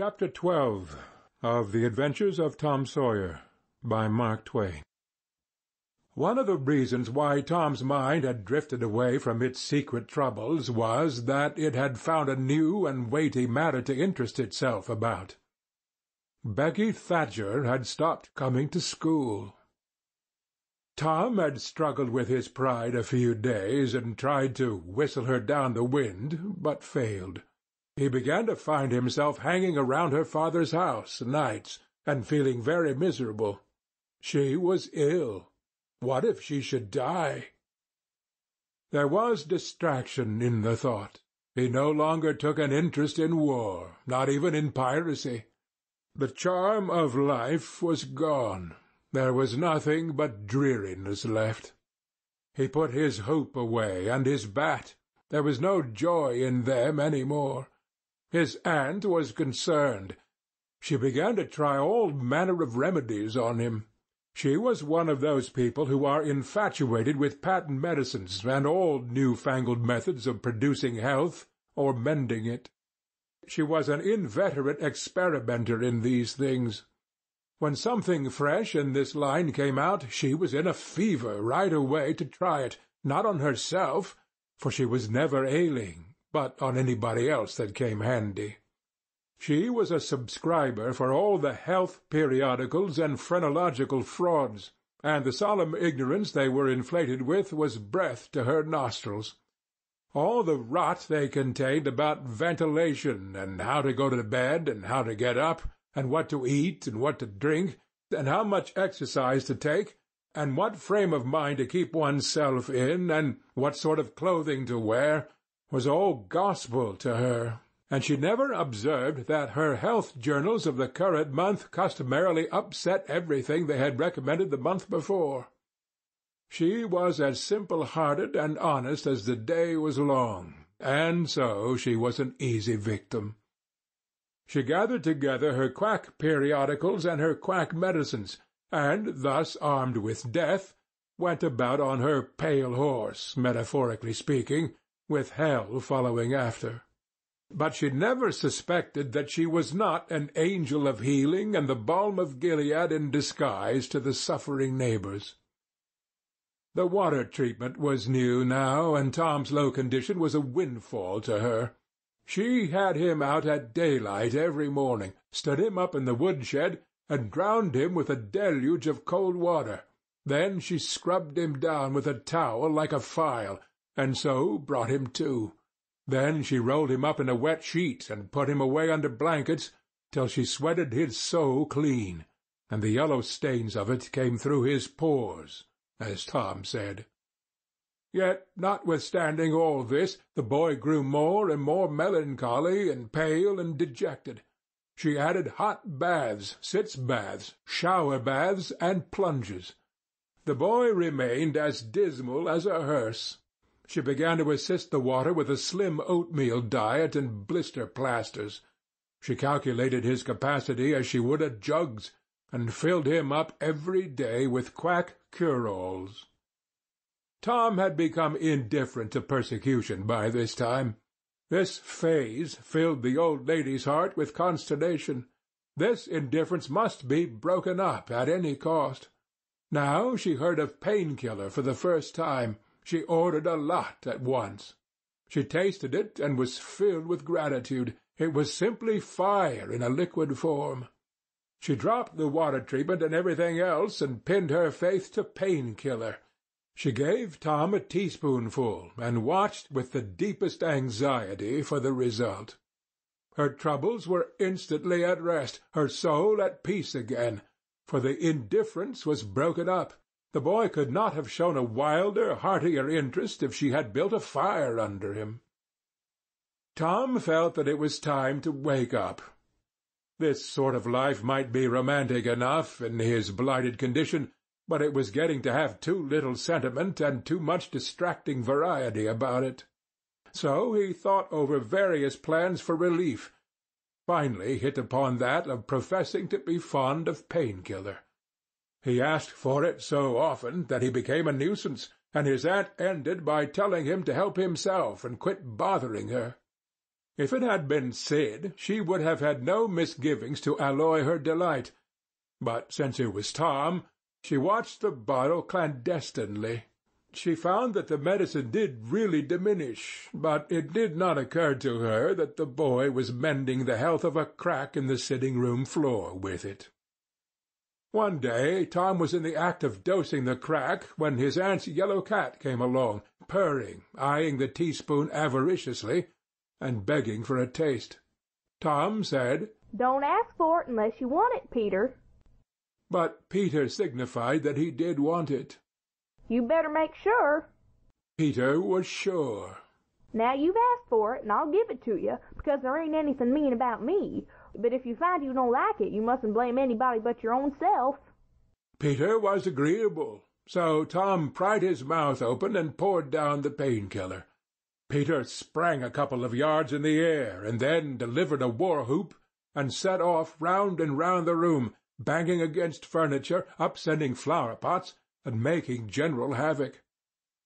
Chapter 12 of The Adventures of Tom Sawyer by Mark Twain One of the reasons why Tom's mind had drifted away from its secret troubles was that it had found a new and weighty matter to interest itself about. Becky Thatcher had stopped coming to school. Tom had struggled with his pride a few days and tried to whistle her down the wind, but failed. He began to find himself hanging around her father's house nights, and feeling very miserable. She was ill. What if she should die? There was distraction in the thought. He no longer took an interest in war, not even in piracy. The charm of life was gone. There was nothing but dreariness left. He put his hoop away and his bat. There was no joy in them any more. His aunt was concerned. She began to try all manner of remedies on him. She was one of those people who are infatuated with patent medicines and all new-fangled methods of producing health or mending it. She was an inveterate experimenter in these things. When something fresh in this line came out, she was in a fever right away to try it, not on herself, for she was never ailing, but on anybody else that came handy. She was a subscriber for all the health periodicals and phrenological frauds, and the solemn ignorance they were inflated with was breath to her nostrils. All the rot they contained about ventilation, and how to go to bed, and how to get up, and what to eat, and what to drink, and how much exercise to take, and what frame of mind to keep oneself in, and what sort of clothing to wear, was all gospel to her, and she never observed that her health journals of the current month customarily upset everything they had recommended the month before. She was as simple-hearted and honest as the day was long, and so she was an easy victim. She gathered together her quack periodicals and her quack medicines, and, thus armed with death, went about on her pale horse, metaphorically speaking, with hell following after. But she never suspected that she was not an angel of healing and the balm of Gilead in disguise to the suffering neighbors. The water treatment was new now, and Tom's low condition was a windfall to her. She had him out at daylight every morning, stood him up in the woodshed, and drowned him with a deluge of cold water. Then she scrubbed him down with a towel like a file, and so brought him to. Then she rolled him up in a wet sheet and put him away under blankets till she sweated his soul clean, and the yellow stains of it came through his pores, as Tom said. Yet, notwithstanding all this, the boy grew more and more melancholy and pale and dejected. She added hot baths, sitz baths, shower baths, and plunges. The boy remained as dismal as a hearse, she began to assist the water with a slim oatmeal diet and blister plasters. She calculated his capacity as she would a jug's, and filled him up every day with quack cure-alls. Tom had become indifferent to persecution by this time. This phase filled the old lady's heart with consternation. This indifference must be broken up at any cost. Now she heard of painkiller for the first time, she ordered a lot at once. She tasted it and was filled with gratitude. It was simply fire in a liquid form. She dropped the water treatment and everything else and pinned her faith to pain-killer. She gave Tom a teaspoonful and watched with the deepest anxiety for the result. Her troubles were instantly at rest, her soul at peace again, for the indifference was broken up, the boy could not have shown a wilder, heartier interest if she had built a fire under him. Tom felt that it was time to wake up. This sort of life might be romantic enough, in his blighted condition, but it was getting to have too little sentiment and too much distracting variety about it. So he thought over various plans for relief, finally hit upon that of professing to be fond of painkiller. He asked for it so often that he became a nuisance, and his aunt ended by telling him to help himself and quit bothering her. If it had been Sid, she would have had no misgivings to alloy her delight, but since it was Tom, she watched the bottle clandestinely. She found that the medicine did really diminish, but it did not occur to her that the boy was mending the health of a crack in the sitting-room floor with it. One day Tom was in the act of dosing the crack when his aunt's yellow cat came along, purring, eyeing the teaspoon avariciously, and begging for a taste. Tom said, "Don't ask for it unless you want it, Peter." But Peter signified that he did want it. "You better make sure." Peter was sure. Now you've asked for it, and I'll give it to you, because there ain't anything mean about me, but if you find you don't like it you mustn't blame anybody but your own self." Peter was agreeable, so Tom pried his mouth open and poured down the pain killer. Peter sprang a couple of yards in the air, and then delivered a war whoop, and set off round and round the room, banging against furniture, upsetting flower-pots, and making general havoc.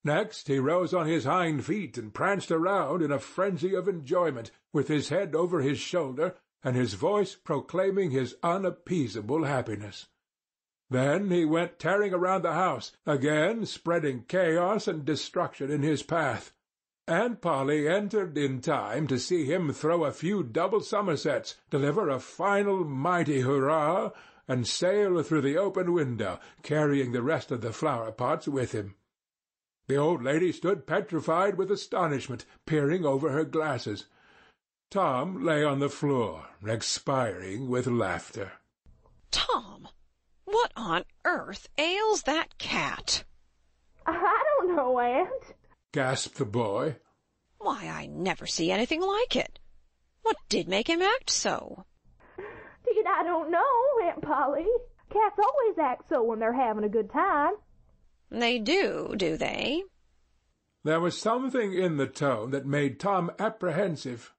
Next he rose on his hind feet and pranced around in a frenzy of enjoyment, with his head over his shoulder and his voice proclaiming his unappeasable happiness. Then he went tearing around the house, again spreading chaos and destruction in his path, Aunt Polly entered in time to see him throw a few double somersets, deliver a final mighty hurrah, and sail through the open window, carrying the rest of the flower pots with him. The old lady stood petrified with astonishment, peering over her glasses. Tom lay on the floor, expiring with laughter. "Tom, what on earth ails that cat?" "I don't know, aunt," gasped the boy. "Why, I never see anything like it. What did make him act so?" "'Deed I don't know, Aunt Polly. Cats always act so when they're having a good time. They do, do they? There was something in the tone that made Tom apprehensive.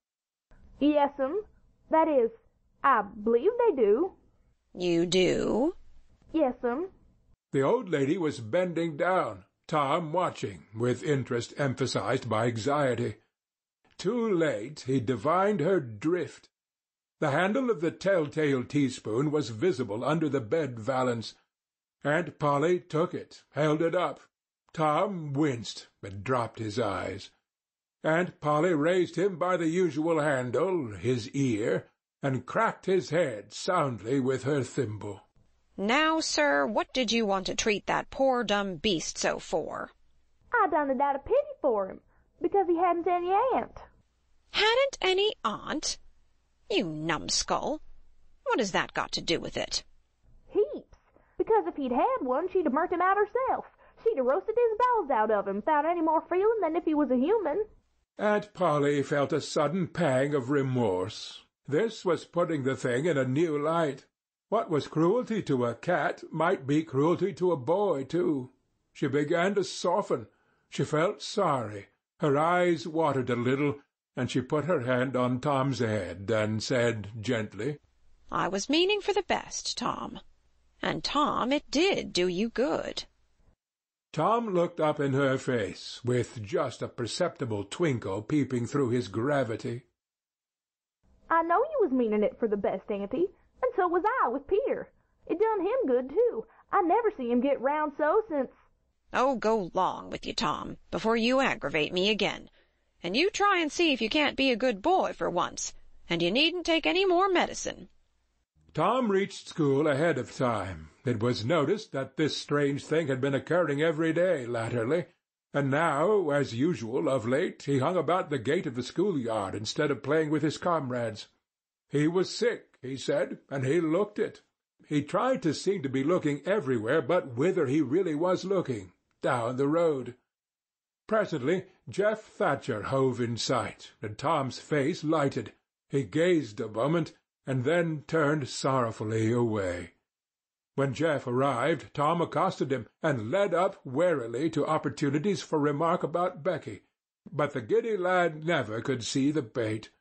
Yes'm. That is, I believe they do. You do? Yes'm. The old lady was bending down, Tom watching, with interest emphasized by anxiety. Too late he divined her drift. The handle of the telltale teaspoon was visible under the bed valance, Aunt Polly took it, held it up. Tom winced, and dropped his eyes. Aunt Polly raised him by the usual handle, his ear, and cracked his head soundly with her thimble. "Now, sir, what did you want to treat that poor dumb beast so for?" "I done it out of pity for him, because he hadn't any aunt." "Hadn't any aunt? You numbskull! What has that got to do with it? because if he'd had one she'd have burnt him out herself. She'd have roasted his bowels out of him, without any more feeling than if he was a human." Aunt Polly felt a sudden pang of remorse. This was putting the thing in a new light. What was cruelty to a cat might be cruelty to a boy too. She began to soften. She felt sorry. Her eyes watered a little, and she put her hand on Tom's head and said gently, "I was meaning for the best, Tom. And, Tom, it did do you good." Tom looked up in her face, with just a perceptible twinkle peeping through his gravity. "I know you was meaning it for the best, auntie, and so was I with Peter. It done him good, too. I never see him get round so since—" "Oh, go long with you, Tom, before you aggravate me again. And you try and see if you can't be a good boy for once, and you needn't take any more medicine. Tom reached school ahead of time, it was noticed that this strange thing had been occurring every day latterly, and now, as usual of late, he hung about the gate of the schoolyard instead of playing with his comrades. He was sick, he said, and he looked it. He tried to seem to be looking everywhere but whither he really was looking—down the road. Presently Jeff Thatcher hove in sight, and Tom's face lighted. He gazed a moment and then turned sorrowfully away. When Jeff arrived, Tom accosted him, and led up warily to opportunities for remark about Becky, but the giddy lad never could see the bait.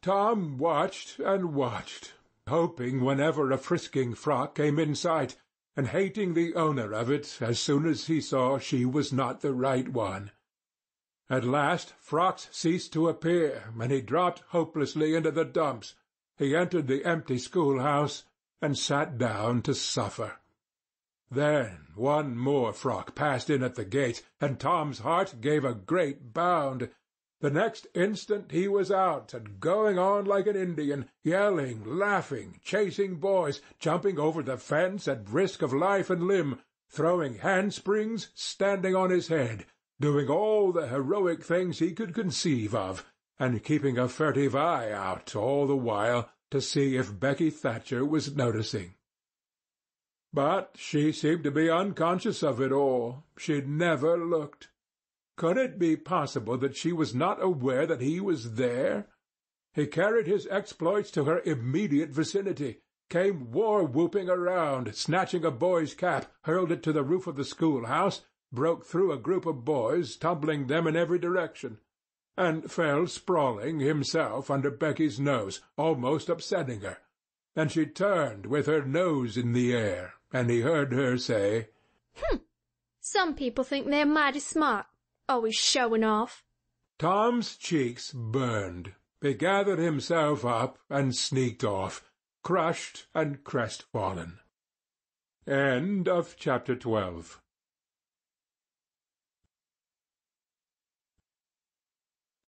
Tom watched and watched, hoping whenever a frisking frock came in sight, and hating the owner of it as soon as he saw she was not the right one. At last frocks ceased to appear, and he dropped hopelessly into the dumps, he entered the empty schoolhouse, and sat down to suffer. Then one more frock passed in at the gate, and Tom's heart gave a great bound. The next instant he was out, and going on like an Indian, yelling, laughing, chasing boys, jumping over the fence at risk of life and limb, throwing handsprings, standing on his head, doing all the heroic things he could conceive of, and keeping a furtive eye out all the while to see if Becky Thatcher was noticing. But she seemed to be unconscious of it all. She never looked. Could it be possible that she was not aware that he was there? He carried his exploits to her immediate vicinity, came war-whooping around, snatching a boy's cap, hurled it to the roof of the schoolhouse, broke through a group of boys, tumbling them in every direction and fell sprawling himself under Becky's nose, almost upsetting her, and she turned with her nose in the air, and he heard her say, "Humph! Some people think they're mighty smart, always showing off." Tom's cheeks burned. He gathered himself up and sneaked off, crushed and crestfallen. End of chapter 12